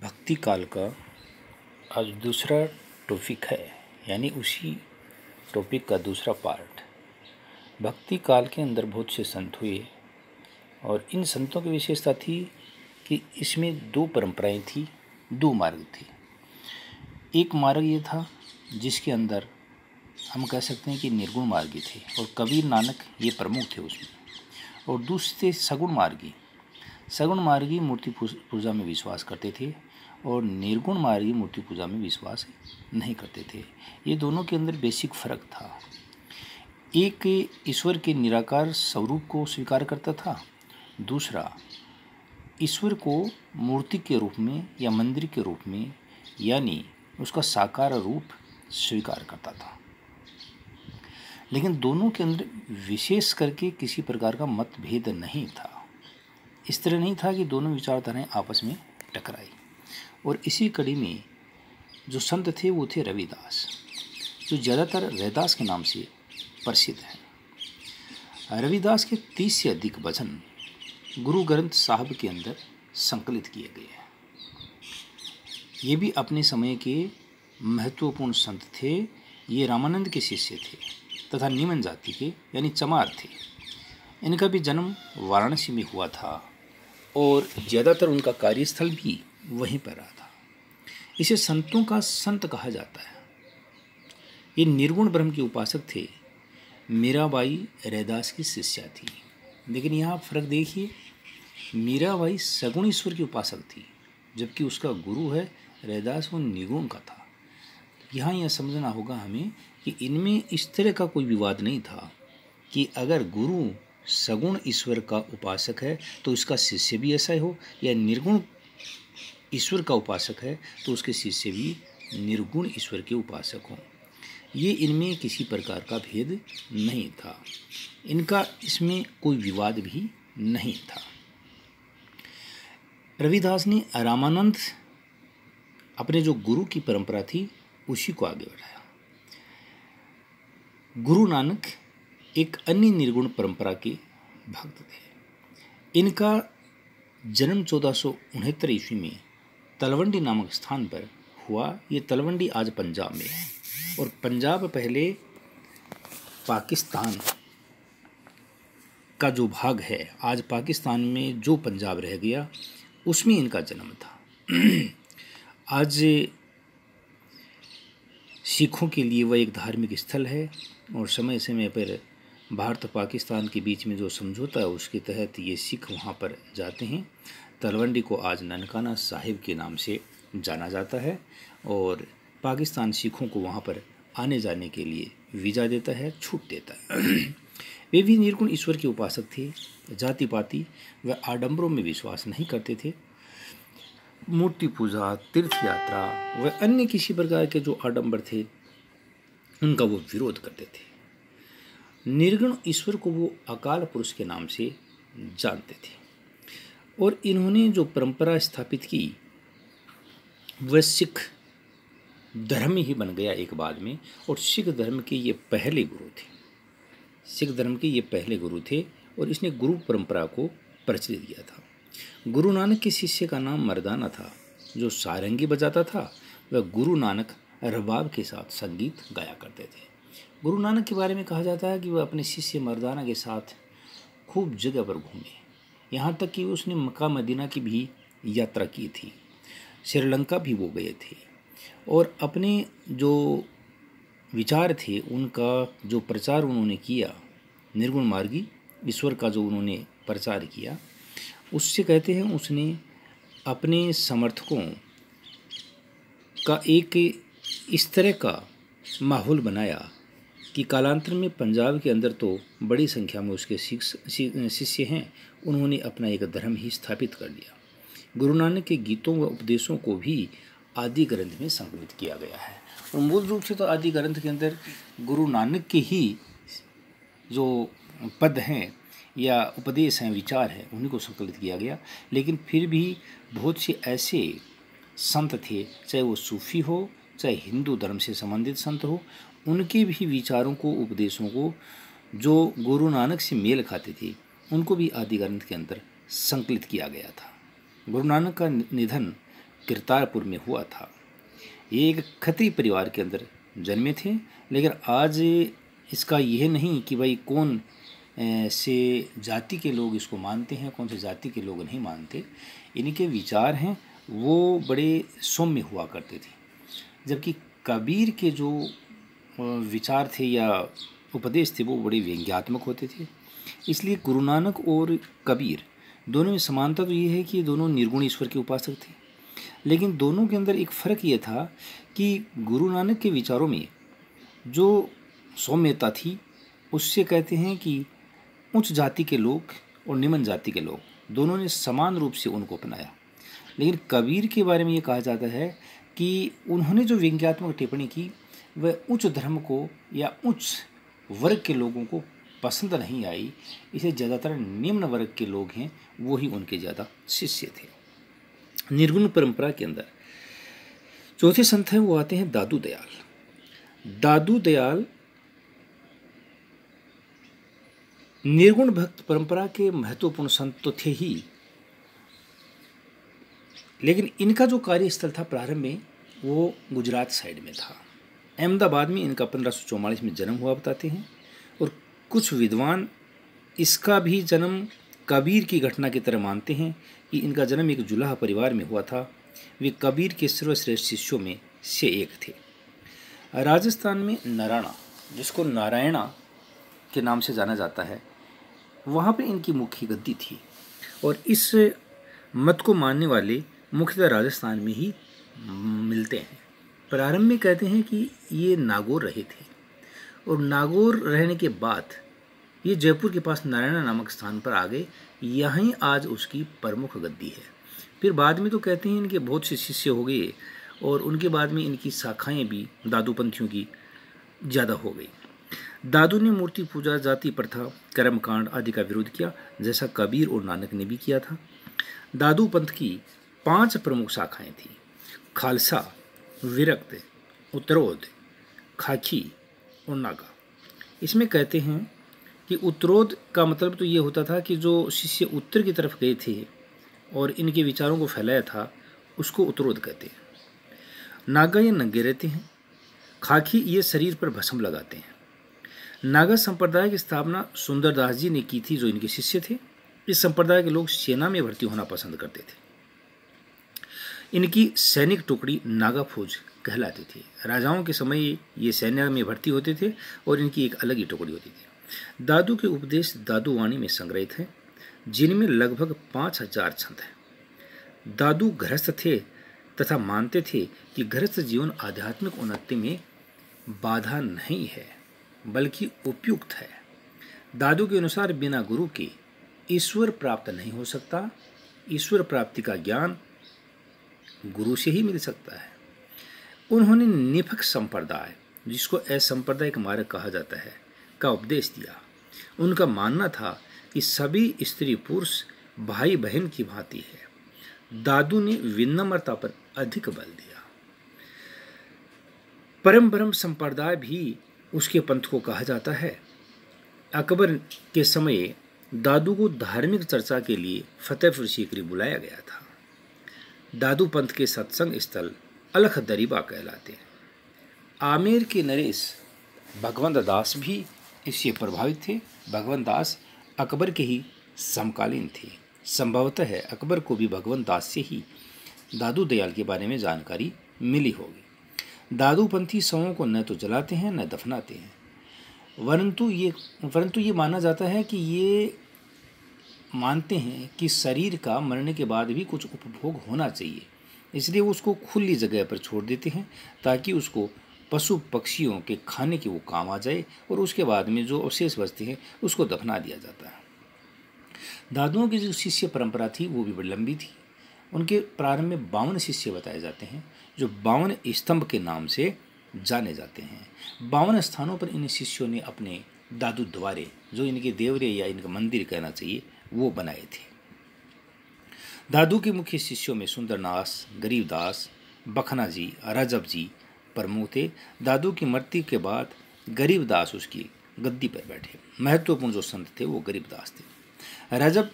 भक्ति काल का आज दूसरा टॉपिक है यानी उसी टॉपिक का दूसरा पार्ट भक्ति काल के अंदर बहुत से संत हुए और इन संतों की विशेषता थी कि इसमें दो परंपराएं थी दो मार्ग थी एक मार्ग ये था जिसके अंदर हम कह सकते हैं कि निर्गुण मार्गी थे और कबीर नानक ये प्रमुख थे उसमें और दूसरे सगुण मार्गी सगुण मार्गी मूर्ति पूजा में विश्वास करते थे और निर्गुण मार्गी मूर्ति पूजा में विश्वास नहीं करते थे ये दोनों के अंदर बेसिक फर्क था एक ईश्वर के निराकार स्वरूप को स्वीकार करता था दूसरा ईश्वर को मूर्ति के रूप में या मंदिर के रूप में यानी उसका साकार रूप स्वीकार करता था लेकिन दोनों के अंदर विशेष करके किसी प्रकार का मतभेद नहीं था इस तरह नहीं था कि दोनों विचारधाराएं आपस में टकराई और इसी कड़ी में जो संत थे वो थे रविदास जो ज़्यादातर रविदास के नाम से प्रसिद्ध हैं रविदास के तीस से अधिक वचन गुरु ग्रंथ साहब के अंदर संकलित किए गए हैं ये भी अपने समय के महत्वपूर्ण संत थे ये रामानंद के शिष्य थे तथा निमन जाति के यानी चमार थे इनका भी जन्म वाराणसी में हुआ था और ज़्यादातर उनका कार्यस्थल भी वहीं पर रहा था इसे संतों का संत कहा जाता है ये निर्गुण ब्रह्म के उपासक थे मीराबाई रैदास की शिष्या थी लेकिन यहाँ आप फर्क देखिए मीराबाई सगुण ईश्वर की उपासक थी जबकि उसका गुरु है रैदास वो निगुण का था यहाँ यह समझना होगा हमें कि इनमें इस तरह का कोई विवाद नहीं था कि अगर गुरु सगुण ईश्वर का उपासक है तो उसका शिष्य भी ऐसा हो या निर्गुण ईश्वर का उपासक है तो उसके शिष्य भी निर्गुण ईश्वर के उपासक हों ये इनमें किसी प्रकार का भेद नहीं था इनका इसमें कोई विवाद भी नहीं था रविदास ने रामानंद अपने जो गुरु की परंपरा थी उसी को आगे बढ़ाया गुरु नानक एक अन्य निर्गुण परंपरा के भक्त थे इनका जन्म चौदह ईस्वी में तलवंडी नामक स्थान पर हुआ ये तलवंडी आज पंजाब में है और पंजाब पहले पाकिस्तान का जो भाग है आज पाकिस्तान में जो पंजाब रह गया उसमें इनका जन्म था आज सिखों के लिए वह एक धार्मिक स्थल है और समय समय पर भारत और पाकिस्तान के बीच में जो समझौता है उसके तहत ये सिख वहाँ पर जाते हैं तलवंडी को आज ननकाना साहिब के नाम से जाना जाता है और पाकिस्तान सिखों को वहाँ पर आने जाने के लिए वीज़ा देता है छूट देता है वे भी निर्गुण ईश्वर के उपासक थे जाति पाति व आडम्बरों में विश्वास नहीं करते थे मूर्ति पूजा तीर्थ यात्रा व अन्य किसी प्रकार के जो आडम्बर थे उनका वो विरोध करते थे निर्गुण ईश्वर को वो अकाल पुरुष के नाम से जानते थे और इन्होंने जो परंपरा स्थापित की वह सिख धर्म ही बन गया एक बाद में और सिख धर्म के ये पहले गुरु थे सिख धर्म के ये पहले गुरु थे और इसने गुरु परंपरा को प्रचलित किया था गुरु नानक के शिष्य का नाम मर्दाना था जो सारंगी बजाता था वह गुरु नानक रबाब के साथ संगीत गाया करते थे गुरु नानक के बारे में कहा जाता है कि वह अपने शिष्य मर्दाना के साथ खूब जगह पर घूमे यहाँ तक कि उसने मक्का मदीना की भी यात्रा की थी श्रीलंका भी वो गए थे और अपने जो विचार थे उनका जो प्रचार उन्होंने किया निर्गुण मार्गी ईश्वर का जो उन्होंने प्रचार किया उससे कहते हैं उसने अपने समर्थकों का एक इस तरह का माहौल बनाया कि कालांतर में पंजाब के अंदर तो बड़ी संख्या में उसके शिष्य हैं उन्होंने अपना एक धर्म ही स्थापित कर लिया गुरु नानक के गीतों व उपदेशों को भी आदि ग्रंथ में संकलित किया गया है और मूल रूप से तो आदि ग्रंथ के अंदर गुरु नानक के ही जो पद हैं या उपदेश हैं विचार हैं उन्हीं को संकलित किया गया लेकिन फिर भी बहुत से ऐसे संत थे चाहे वो सूफी हो चाहे हिंदू धर्म से संबंधित संत हो उनके भी विचारों को उपदेशों को जो गुरु नानक से मेल खाते थे उनको भी आदि ग्रंथ के अंदर संकलित किया गया था गुरु नानक का निधन किरतारपुर में हुआ था ये एक खत्री परिवार के अंदर जन्मे थे लेकिन आज इसका यह नहीं कि भाई कौन से जाति के लोग इसको मानते हैं कौन से जाति के लोग नहीं मानते इनके विचार हैं वो बड़े सौम्य हुआ करते थे जबकि कबीर के जो विचार थे या उपदेश थे वो बड़े व्यंग्यात्मक होते थे इसलिए गुरु नानक और कबीर दोनों में समानता तो ये है कि ये दोनों निर्गुण ईश्वर के उपासक थे लेकिन दोनों के अंदर एक फ़र्क ये था कि गुरु नानक के विचारों में जो सौम्यता थी उससे कहते हैं कि उच्च जाति के लोग और निम्न जाति के लोग दोनों ने समान रूप से उनको अपनाया लेकिन कबीर के बारे में ये कहा जाता है कि उन्होंने जो व्यंग्यात्मक टिप्पणी की वह उच्च धर्म को या उच्च वर्ग के लोगों को पसंद नहीं आई इसे ज़्यादातर निम्न वर्ग के लोग हैं वो ही उनके ज़्यादा शिष्य थे निर्गुण परंपरा के अंदर चौथे संत हैं वो आते हैं दादू दयाल दादू दयाल निर्गुण भक्त परंपरा के महत्वपूर्ण संत तो थे ही लेकिन इनका जो कार्यस्थल था प्रारंभ में वो गुजरात साइड में था अहमदाबाद में इनका पंद्रह में जन्म हुआ बताते हैं और कुछ विद्वान इसका भी जन्म कबीर की घटना की तरह मानते हैं कि इनका जन्म एक जुलाह परिवार में हुआ था वे कबीर के सर्वश्रेष्ठ शिष्यों में से एक थे राजस्थान में नारायणा जिसको नारायणा के नाम से जाना जाता है वहाँ पर इनकी मुख्य गद्दी थी और इस मत को मानने वाले मुख्यतः राजस्थान में ही मिलते हैं प्रारंभ में कहते हैं कि ये नागौर रहे थे और नागौर रहने के बाद ये जयपुर के पास नारायणा नामक स्थान पर आ गए यहीं आज उसकी प्रमुख गद्दी है फिर बाद में तो कहते हैं इनके बहुत से शिष्य हो गए और उनके बाद में इनकी शाखाएं भी दादूपंथियों की ज़्यादा हो गई दादू ने मूर्ति पूजा जाति प्रथा कर्मकांड आदि का विरोध किया जैसा कबीर और नानक ने भी किया था दादू पंथ की पांच प्रमुख शाखाएं थीं खालसा विरक्त उत्तरोध खाची और नागा इसमें कहते हैं कि उत्तरोध का मतलब तो ये होता था कि जो शिष्य उत्तर की तरफ गए थे और इनके विचारों को फैलाया था उसको उत्तरोध कहते हैं नागा ये नंगे रहते हैं खाखी ये शरीर पर भस्म लगाते हैं नागा संप्रदाय की स्थापना सुंदरदास जी ने की थी जो इनके शिष्य थे इस संप्रदाय के लोग सेना में भर्ती होना पसंद करते थे इनकी सैनिक टुकड़ी नागा फौज कहलाती थी राजाओं के समय ये सैन्य में भर्ती होते थे और इनकी एक अलग ही टुकड़ी होती थी दादू के उपदेश दादू वाणी में संग्रहित हैं जिनमें लगभग पाँच हजार छंद हैं दादू गृहस्थ थे तथा मानते थे कि गृहस्थ जीवन आध्यात्मिक उन्नति में बाधा नहीं है बल्कि उपयुक्त है दादू के अनुसार बिना गुरु के ईश्वर प्राप्त नहीं हो सकता ईश्वर प्राप्ति का ज्ञान गुरु से ही मिल सकता है उन्होंने निफक संप्रदाय जिसको असंप्रदायिक मार्ग कहा जाता है का उपदेश दिया उनका मानना था कि सभी स्त्री पुरुष भाई बहन की भांति है दादू ने विनम्रता पर अधिक बल दिया परम परम संप्रदाय भी उसके पंथ को कहा जाता है अकबर के समय दादू को धार्मिक चर्चा के लिए फतेहपुर सीकरी बुलाया गया था दादू पंत के सत्संग स्थल अलख दरीबा कहलाते हैं आमेर के नरेश भगवंत दास भी इससे प्रभावित थे भगवंत दास अकबर के ही समकालीन थे संभवतः है अकबर को भी भगवंत दास से ही दादू दयाल के बारे में जानकारी मिली होगी दादूपंथी सवों को न तो जलाते हैं न दफनाते हैं वरंतु ये वरंतु ये माना जाता है कि ये मानते हैं कि शरीर का मरने के बाद भी कुछ उपभोग होना चाहिए इसलिए उसको खुली जगह पर छोड़ देते हैं ताकि उसको पशु पक्षियों के खाने के वो काम आ जाए और उसके बाद में जो अवशेष बचते हैं उसको दफना दिया जाता है दादुओं की जो शिष्य परंपरा थी वो भी बड़ी लंबी थी उनके प्रारंभ में बावन शिष्य बताए जाते हैं जो बावन स्तंभ के नाम से जाने जाते हैं बावन स्थानों पर इन शिष्यों ने अपने दादू द्वारे जो इनके देवरे या इनका मंदिर कहना चाहिए वो बनाए थे दादू के मुख्य शिष्यों में सुंदरनास गरीबदास बखना जी रजब जी प्रमुख थे दादू की मृत्यु के बाद गरीबदास उसकी गद्दी पर बैठे महत्वपूर्ण जो संत थे वो गरीबदास थे रजब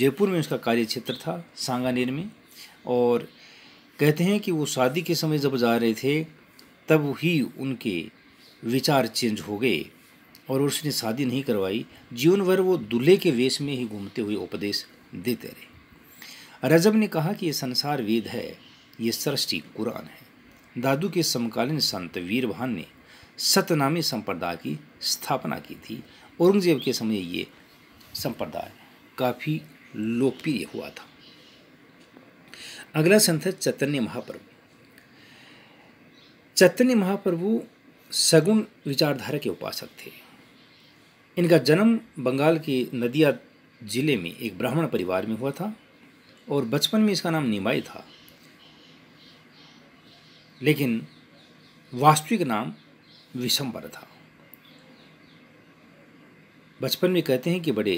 जयपुर में उसका कार्य क्षेत्र था सांगानेर में और कहते हैं कि वो शादी के समय जब जा रहे थे तब ही उनके विचार चेंज हो गए और उसने शादी नहीं करवाई जीवन भर वो दूल्हे के वेश में ही घूमते हुए उपदेश देते रहे रजब ने कहा कि ये संसार वेद है ये सृष्टि कुरान है दादू के समकालीन संत वीरभान ने सतनामी संप्रदाय की स्थापना की थी औरंगजेब के समय ये संप्रदाय काफ़ी लोकप्रिय हुआ था अगला संत है चैतन्य महाप्रभु चैतन्य महाप्रभु सगुण विचारधारा के उपासक थे इनका जन्म बंगाल के नदिया ज़िले में एक ब्राह्मण परिवार में हुआ था और बचपन में इसका नाम निमाई था लेकिन वास्तविक नाम विशंबर था बचपन में कहते हैं कि बड़े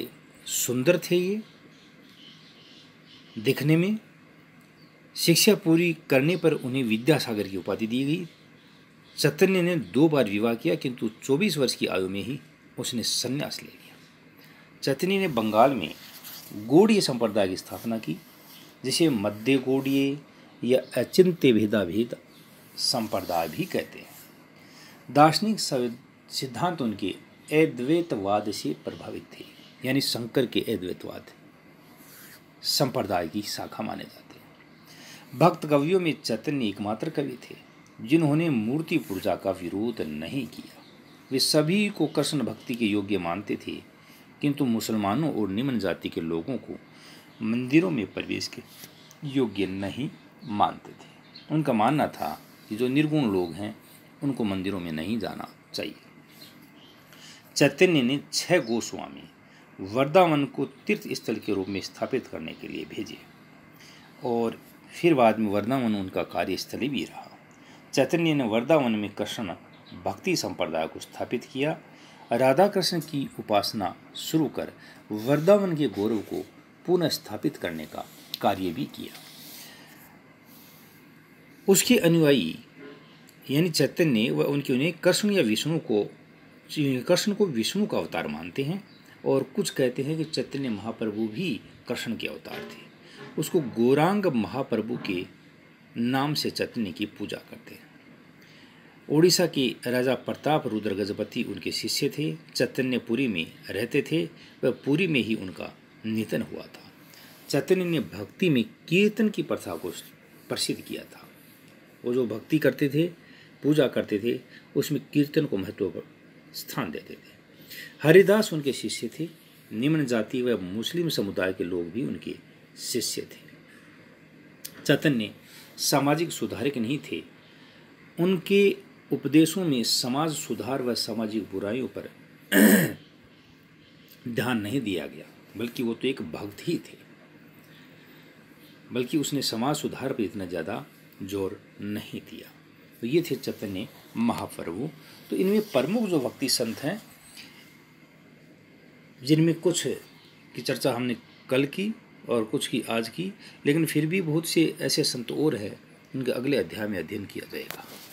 सुंदर थे ये दिखने में शिक्षा पूरी करने पर उन्हें विद्यासागर की उपाधि दी गई चैतन्य ने दो बार विवाह किया किंतु 24 वर्ष की आयु में ही उसने संन्यास ले लिया चतनी ने बंगाल में गौड़ीय संप्रदाय की स्थापना की जिसे मध्य गौड़ीय या अचिंत्य भेदा भेद संप्रदाय भी कहते हैं दार्शनिक सिद्धांत उनके अद्वैतवाद से प्रभावित थे यानी शंकर के अद्वैतवाद संप्रदाय की शाखा माने जाते हैं भक्त कवियों में चैतन्य एकमात्र कवि थे जिन्होंने मूर्ति पूजा का विरोध नहीं किया वे सभी को कृष्ण भक्ति के योग्य मानते थे किंतु मुसलमानों और निम्न जाति के लोगों को मंदिरों में प्रवेश के योग्य नहीं मानते थे उनका मानना था कि जो निर्गुण लोग हैं उनको मंदिरों में नहीं जाना चाहिए चैतन्य ने छह गोस्वामी वृंदावन को तीर्थ स्थल के रूप में स्थापित करने के लिए भेजे और फिर बाद में वृंदावन उनका कार्यस्थली भी रहा चैतन्य ने वृंदावन में कृष्ण भक्ति संप्रदाय को स्थापित किया राधा कृष्ण की उपासना शुरू कर वृंदावन के गौरव को पुनः स्थापित करने का कार्य भी किया उसके अनुयायी यानी चैतन्य व उनके उन्हें कृष्ण या विष्णु को कृष्ण को विष्णु का अवतार मानते हैं और कुछ कहते हैं कि चैतन्य महाप्रभु भी कृष्ण के अवतार थे उसको गौरांग महाप्रभु के नाम से चैतन्य की पूजा करते हैं ओडिशा के राजा प्रताप रुद्र गजपति उनके शिष्य थे चैतन्यपुरी में रहते थे वह पुरी में ही उनका निधन हुआ था चैतन्य ने भक्ति में कीर्तन की प्रथा को प्रसिद्ध किया था वो जो भक्ति करते थे पूजा करते थे उसमें कीर्तन को महत्व स्थान देते थे हरिदास उनके शिष्य थे निम्न जाति व मुस्लिम समुदाय के लोग भी उनके शिष्य थे चैतन्य सामाजिक सुधारक नहीं थे उनके उपदेशों में समाज सुधार व सामाजिक बुराइयों पर ध्यान नहीं दिया गया बल्कि वो तो एक भक्त ही थे बल्कि उसने समाज सुधार पर इतना ज़्यादा जोर नहीं दिया तो ये थे चैतन्य महाप्रभु तो इनमें प्रमुख जो भक्ति संत हैं जिनमें कुछ की चर्चा हमने कल की और कुछ की आज की लेकिन फिर भी बहुत से ऐसे संत और हैं इनके अगले अध्याय में अध्ययन किया जाएगा